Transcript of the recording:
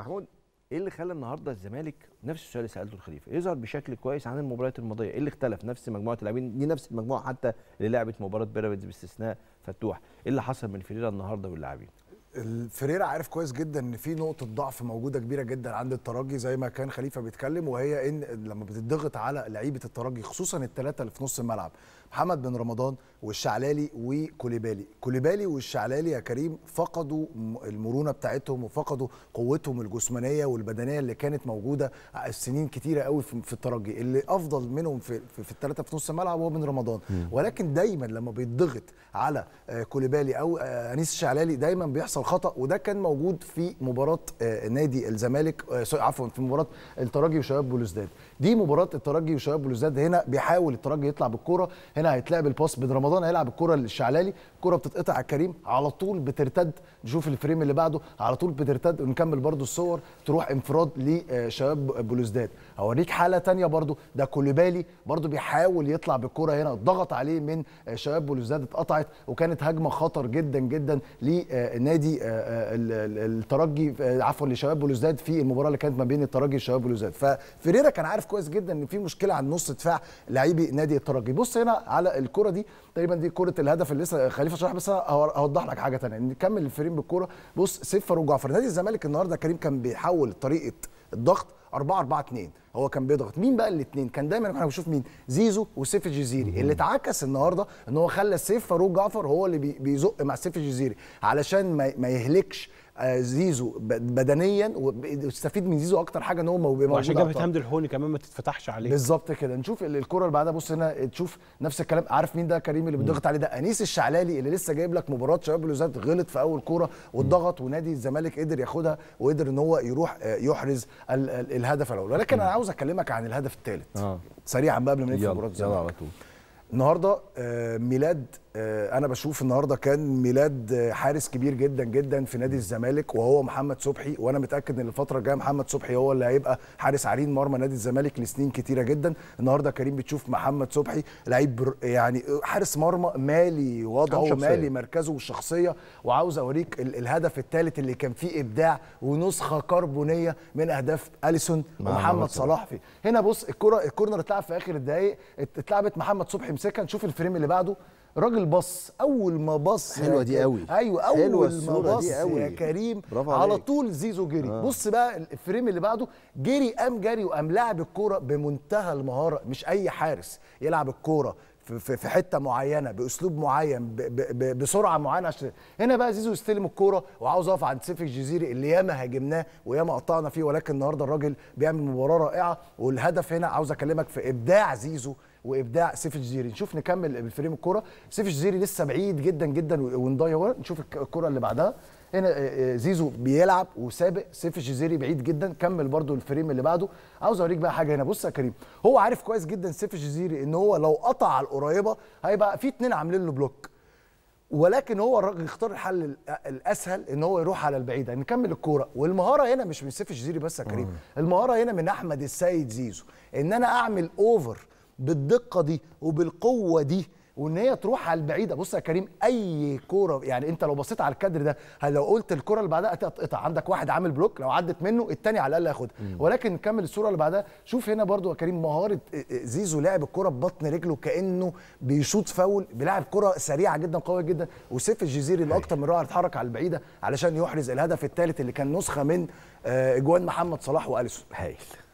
محمود ايه اللي خلى النهارده الزمالك نفس السؤال اللي سالته الخليفه يظهر بشكل كويس عن المباريات الماضيه ايه اللي اختلف نفس مجموعه اللاعبين دي نفس المجموعه حتى اللي لعبت مباراه بيراميدز باستثناء فتوح ايه اللي حصل من فيريرا النهارده واللاعبين الفريرة عارف كويس جدا ان في نقطه ضعف موجوده كبيره جدا عند الترجي زي ما كان خليفه بيتكلم وهي ان لما بتضغط على لعيبه الترجي خصوصا الثلاثه اللي في نص الملعب محمد بن رمضان والشعلالي وكوليبالي كوليبالي والشعلالي يا كريم فقدوا المرونه بتاعتهم وفقدوا قوتهم الجسمانيه والبدنيه اللي كانت موجوده سنين كتيره قوي في الترجي اللي افضل منهم في في الثلاثه في نص الملعب هو بن رمضان مم. ولكن دايما لما بيتضغط على آه، كوليبالي او آه، انيس الشعلالي دايما بيحصل خطا وده كان موجود في مباراه آه، نادي الزمالك عفوا في مباراه الترجي وشباب بلوزداد دي مباراه الترجي وشباب بلوزداد هنا بيحاول الترجي يطلع بالكوره هنا هيتلعب الباس بن رمضان هيلعب الكره للشعلالي الكره بتتقطع على كريم على طول بترتد نشوف الفريم اللي بعده على طول بترتد ونكمل برده الصور تروح انفراد لشباب بلوزداد هوريك حاله ثانيه برده ده كوليبالي برده بيحاول يطلع بالكره هنا ضغط عليه من شباب بلوزداد اتقطعت وكانت هجمه خطر جدا جدا لنادي آه، آه، الترجي آه، عفوا لشباب بلوزداد في المباراه اللي كانت ما بين الترجي وشباب بلوزداد ففيريرا كان عارف كويس جدا ان في مشكله عند نص دفاع لاعبي نادي الترجي بص هنا على الكره دي تقريبا دي كره الهدف اللي لسه خليفه شرح بس اوضح لك حاجه ثانيه نكمل الفريم بالكوره بص فاروق جعفر نادي الزمالك النهارده كريم كان بيحول طريقه الضغط 4 4 2 هو كان بيضغط مين بقى الاثنين كان دايما احنا بنشوف مين زيزو وسيف الجزيري اللي اتعكس النهارده ان هو خلى سيف فاروق جعفر هو اللي بيزق مع سيف الجزيري علشان ما يهلكش آه، زيزو بدنيا واستفيد من زيزو اكتر حاجه ان هو موجود وعشان جبهه حمدي الحوني كمان ما تتفتحش عليه بالظبط كده نشوف الكره اللي بعدها بص هنا تشوف نفس الكلام عارف مين ده كريم اللي بيضغط عليه ده انيس الشعلالي اللي لسه جايب لك مباراه شباب بلوزات غلط في اول كوره واتضغط ونادي الزمالك قدر ياخدها وقدر ان هو يروح آه، يحرز الهدف الاول ولكن انا عاوز اكلمك عن الهدف الثالث آه. سريعا بقى قبل ما نبدا مباراه الزمالك النهارده آه، ميلاد آه، انا بشوف النهارده كان ميلاد آه، حارس كبير جدا جدا في نادي الزمالك وهو محمد صبحي وانا متاكد ان الفتره الجايه محمد صبحي هو اللي هيبقى حارس عرين مرمى نادي الزمالك لسنين كتيره جدا النهارده كريم بتشوف محمد صبحي لعيب يعني حارس مرمى مالي وضعه مالي مركزه وشخصيه وعاوز اوريك الهدف الثالث اللي كان فيه ابداع ونسخه كربونيه من اهداف اليسون ومحمد صلاح فيه هنا بص الكره الكورنر اتلعب في اخر الدقائق اتلعبت محمد صبحي امسكها نشوف الفريم اللي بعده راجل بص اول ما بص حلوه دي قوي ايوه اول ما بص يا كريم على طول زيزو جري آه. بص بقى الفريم اللي بعده جري قام جري وقام لعب الكوره بمنتهى المهاره مش اي حارس يلعب الكوره في في حته معينه باسلوب معين بسرعه معينه عشان هنا بقى زيزو يستلم الكوره وعاوز اقف عند سيف الجزيري اللي ياما هاجمناه وياما قطعنا فيه ولكن النهارده الراجل بيعمل مباراه رائعه والهدف هنا عاوز اكلمك في ابداع زيزو وابداع سيف الجزيري نشوف نكمل بالفريم الكوره سيف الجزيري لسه بعيد جدا جدا ونضيع نشوف الكوره اللي بعدها هنا آه، آه، زيزو بيلعب وسابق سيف الجزيري بعيد جدا كمل برده الفريم اللي بعده عاوز اوريك بقى حاجه هنا بص يا كريم هو عارف كويس جدا سيف الجزيري ان هو لو قطع على القريبه هيبقى في اتنين عاملين له بلوك ولكن هو الراجل اختار الحل الاسهل ان هو يروح على البعيده يعني نكمل الكوره والمهاره هنا مش من سيف الجزيري بس يا كريم المهاره هنا من احمد السيد زيزو ان انا اعمل اوفر بالدقه دي وبالقوه دي وان هي تروح على البعيده بص يا كريم اي كوره يعني انت لو بصيت على الكادر ده لو قلت الكوره اللي بعدها هتتقطع عندك واحد عامل بلوك لو عدت منه الثاني على الاقل هياخدها ولكن نكمل الصوره اللي بعدها شوف هنا برده يا كريم مهاره آه، آه، زيزو لاعب الكوره ببطن رجله كانه بيشوط فاول بيلعب كوره سريعه جدا قويه جدا وسيف الجزيري اللي أيوة. اكتر من رائع اتحرك على البعيده علشان يحرز الهدف الثالث اللي كان نسخه من آه، اجوان محمد صلاح واليسون هايل